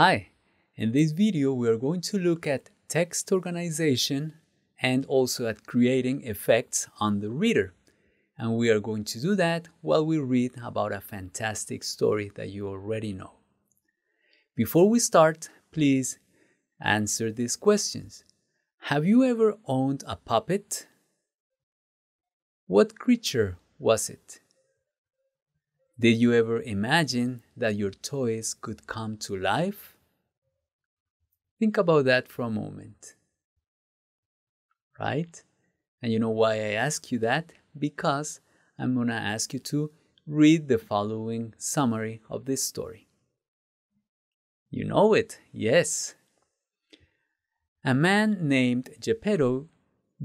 Hi, in this video we are going to look at text organization and also at creating effects on the reader. And we are going to do that while we read about a fantastic story that you already know. Before we start, please answer these questions. Have you ever owned a puppet? What creature was it? Did you ever imagine that your toys could come to life? Think about that for a moment. Right? And you know why I ask you that? Because I'm going to ask you to read the following summary of this story. You know it, yes. A man named Geppetto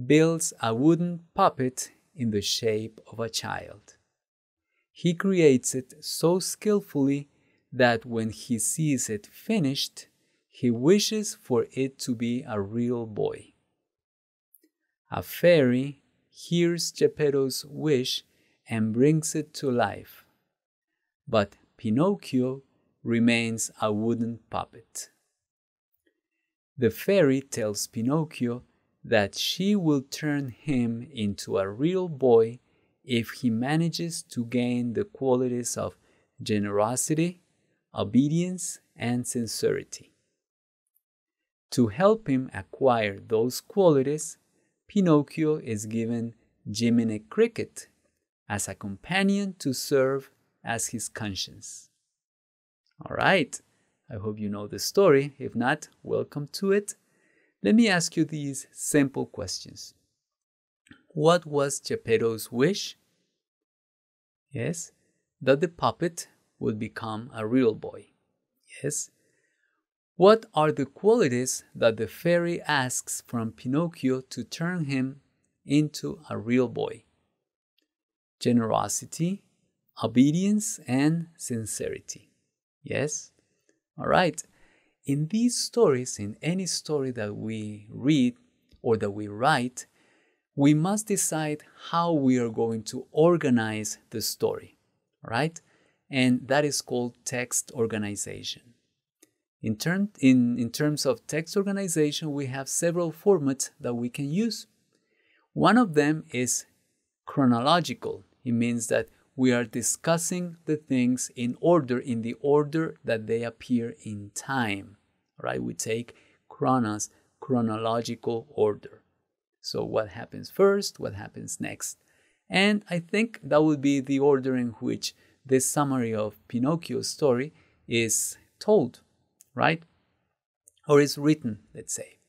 builds a wooden puppet in the shape of a child. He creates it so skillfully that when he sees it finished, he wishes for it to be a real boy. A fairy hears Geppetto's wish and brings it to life, but Pinocchio remains a wooden puppet. The fairy tells Pinocchio that she will turn him into a real boy if he manages to gain the qualities of generosity, obedience, and sincerity. To help him acquire those qualities, Pinocchio is given Jiminy Cricket as a companion to serve as his conscience. All right, I hope you know the story. If not, welcome to it. Let me ask you these simple questions. What was Geppetto's wish? Yes, that the puppet would become a real boy. Yes. What are the qualities that the fairy asks from Pinocchio to turn him into a real boy? Generosity, obedience, and sincerity. Yes? All right. In these stories, in any story that we read or that we write, we must decide how we are going to organize the story, right? And that is called text organization. In, term, in, in terms of text organization, we have several formats that we can use. One of them is chronological. It means that we are discussing the things in order, in the order that they appear in time, right? We take chronos, chronological order. So what happens first, what happens next? And I think that would be the order in which this summary of Pinocchio's story is told, right? Or is written, let's say.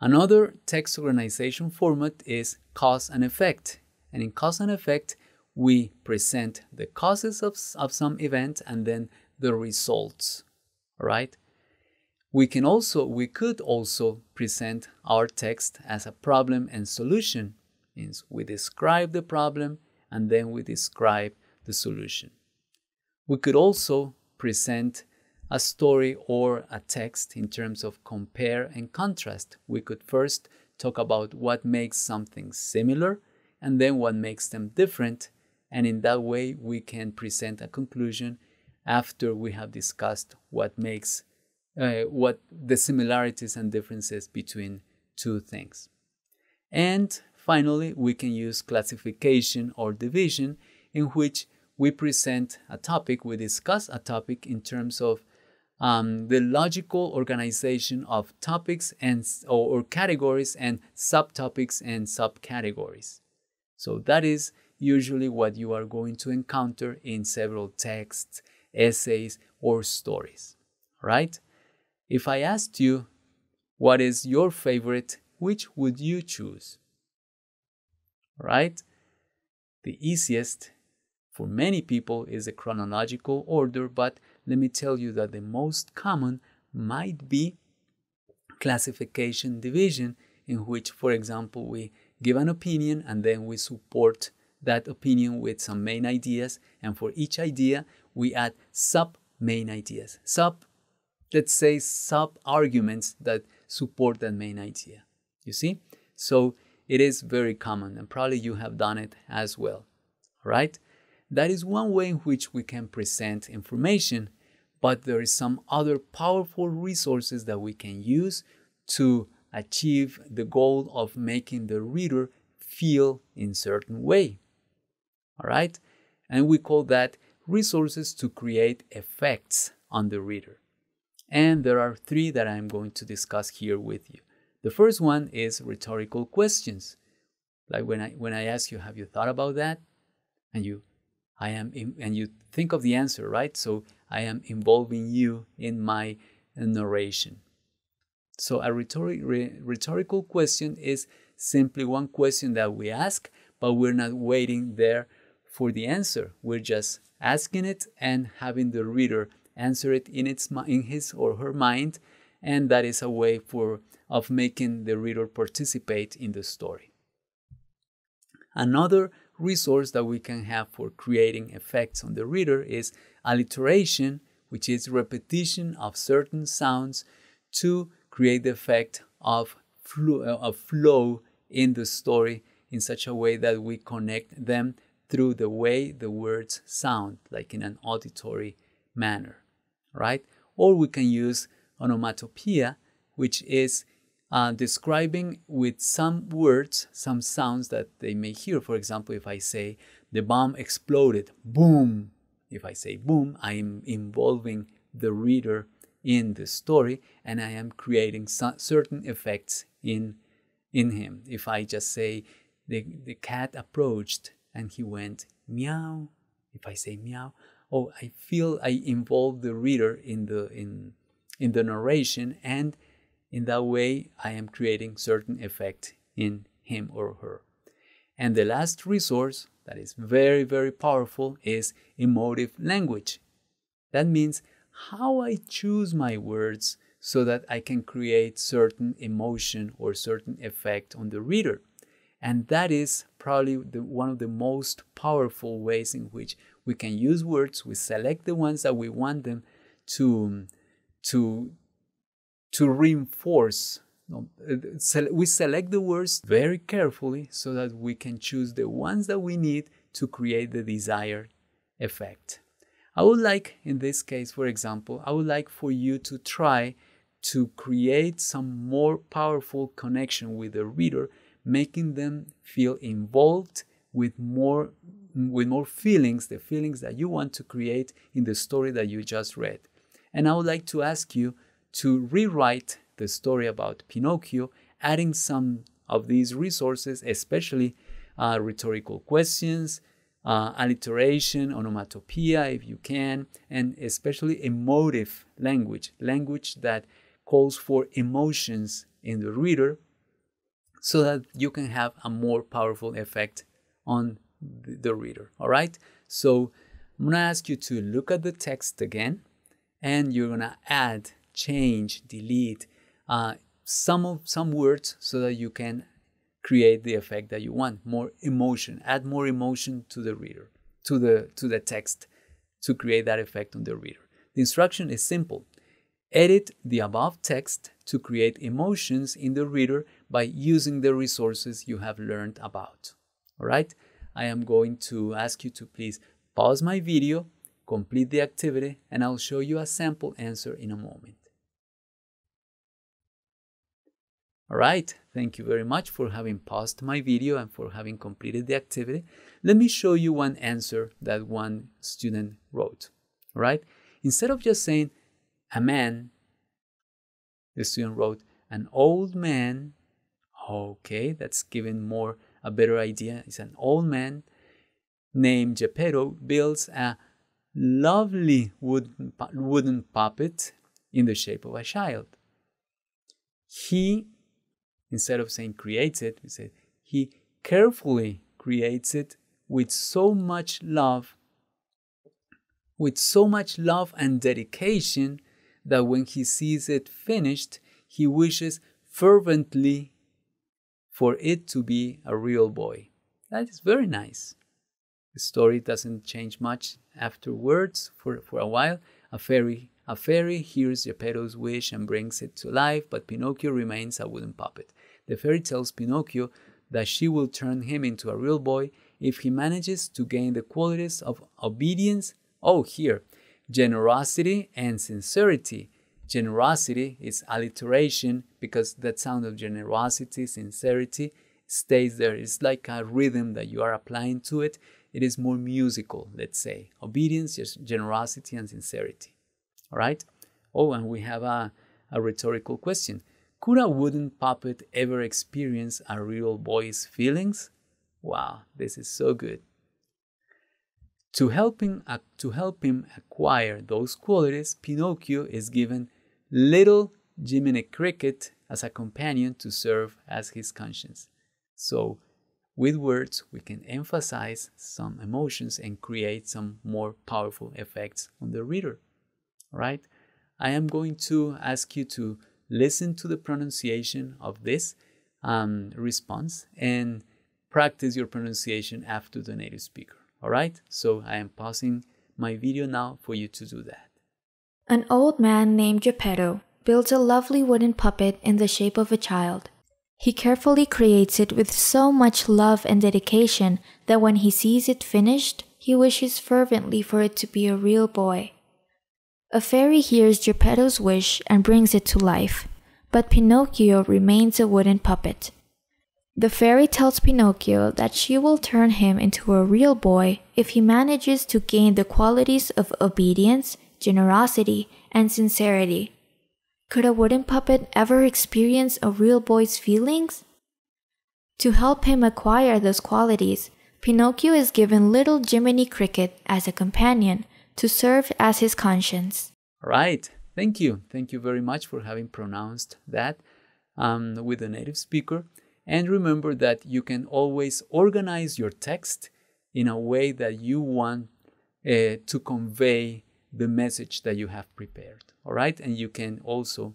Another text organization format is cause and effect. And in cause and effect, we present the causes of, of some event and then the results, right? We can also, we could also present our text as a problem and solution. Means we describe the problem and then we describe the solution. We could also present a story or a text in terms of compare and contrast. We could first talk about what makes something similar and then what makes them different. And in that way, we can present a conclusion after we have discussed what makes uh, what the similarities and differences between two things. And finally, we can use classification or division in which we present a topic, we discuss a topic in terms of um, the logical organization of topics and or, or categories and subtopics and subcategories. So that is usually what you are going to encounter in several texts, essays, or stories. Right? If I asked you, what is your favorite, which would you choose? Right? The easiest for many people is a chronological order, but let me tell you that the most common might be classification division, in which, for example, we give an opinion and then we support that opinion with some main ideas, and for each idea, we add sub main ideas. Sub let's say, sub arguments that support that main idea. You see? So it is very common, and probably you have done it as well. All right? That is one way in which we can present information, but there is some other powerful resources that we can use to achieve the goal of making the reader feel in certain way. All right? And we call that resources to create effects on the reader and there are three that I'm going to discuss here with you. The first one is rhetorical questions. Like when I when I ask you, have you thought about that? And you I am in, and you think of the answer, right? So I am involving you in my narration. So a rhetoric, re, rhetorical question is simply one question that we ask, but we're not waiting there for the answer. We're just asking it and having the reader answer it in its in his or her mind, and that is a way for of making the reader participate in the story. Another resource that we can have for creating effects on the reader is alliteration, which is repetition of certain sounds to create the effect of flu- of flow in the story in such a way that we connect them through the way the words sound, like in an auditory manner right? Or we can use onomatopoeia, which is uh, describing with some words, some sounds that they may hear. For example, if I say the bomb exploded, boom. If I say boom, I am involving the reader in the story and I am creating certain effects in, in him. If I just say the, the cat approached and he went meow, if I say meow, oh i feel i involve the reader in the in in the narration and in that way i am creating certain effect in him or her and the last resource that is very very powerful is emotive language that means how i choose my words so that i can create certain emotion or certain effect on the reader and that is probably the, one of the most powerful ways in which we can use words, we select the ones that we want them to, to, to reinforce. We select the words very carefully so that we can choose the ones that we need to create the desired effect. I would like, in this case, for example, I would like for you to try to create some more powerful connection with the reader, making them feel involved with more with more feelings, the feelings that you want to create in the story that you just read. And I would like to ask you to rewrite the story about Pinocchio, adding some of these resources, especially uh, rhetorical questions, uh, alliteration, onomatopoeia, if you can, and especially emotive language, language that calls for emotions in the reader so that you can have a more powerful effect on the reader. All right. So I'm going to ask you to look at the text again and you're going to add, change, delete uh, some of some words so that you can create the effect that you want. More emotion, add more emotion to the reader, to the to the text to create that effect on the reader. The instruction is simple. Edit the above text to create emotions in the reader by using the resources you have learned about. All right? I am going to ask you to please pause my video, complete the activity, and I'll show you a sample answer in a moment. All right, thank you very much for having paused my video and for having completed the activity. Let me show you one answer that one student wrote, all right? Instead of just saying, a man, the student wrote, an old man. Okay, that's giving more a better idea is an old man named Geppetto builds a lovely wooden, wooden puppet in the shape of a child. He, instead of saying creates it, he said he carefully creates it with so much love, with so much love and dedication that when he sees it finished, he wishes fervently for it to be a real boy. That is very nice. The story doesn't change much afterwards for, for a while. A fairy, a fairy hears Geppetto's wish and brings it to life, but Pinocchio remains a wooden puppet. The fairy tells Pinocchio that she will turn him into a real boy if he manages to gain the qualities of obedience, oh, here, generosity and sincerity Generosity is alliteration because that sound of generosity, sincerity stays there. It's like a rhythm that you are applying to it. It is more musical, let's say. Obedience, generosity, and sincerity. All right? Oh, and we have a, a rhetorical question. Could a wooden puppet ever experience a real boy's feelings? Wow, this is so good. To help, him, uh, to help him acquire those qualities, Pinocchio is given little Jiminy Cricket as a companion to serve as his conscience. So, with words, we can emphasize some emotions and create some more powerful effects on the reader. Right? I am going to ask you to listen to the pronunciation of this um, response and practice your pronunciation after the native speaker. All right? So, I am pausing my video now for you to do that. An old man named Geppetto builds a lovely wooden puppet in the shape of a child. He carefully creates it with so much love and dedication that when he sees it finished, he wishes fervently for it to be a real boy. A fairy hears Geppetto's wish and brings it to life, but Pinocchio remains a wooden puppet. The fairy tells Pinocchio that she will turn him into a real boy if he manages to gain the qualities of obedience, generosity, and sincerity. Could a wooden puppet ever experience a real boy's feelings? To help him acquire those qualities, Pinocchio is given little Jiminy Cricket as a companion to serve as his conscience. Right. Thank you. Thank you very much for having pronounced that um, with a native speaker. And remember that you can always organize your text in a way that you want uh, to convey the message that you have prepared. All right, and you can also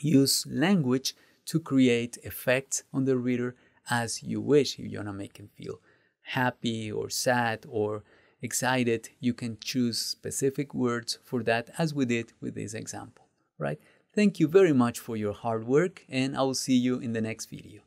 use language to create effects on the reader as you wish. If you want to make him feel happy or sad or excited, you can choose specific words for that, as we did with this example, right? Thank you very much for your hard work, and I will see you in the next video.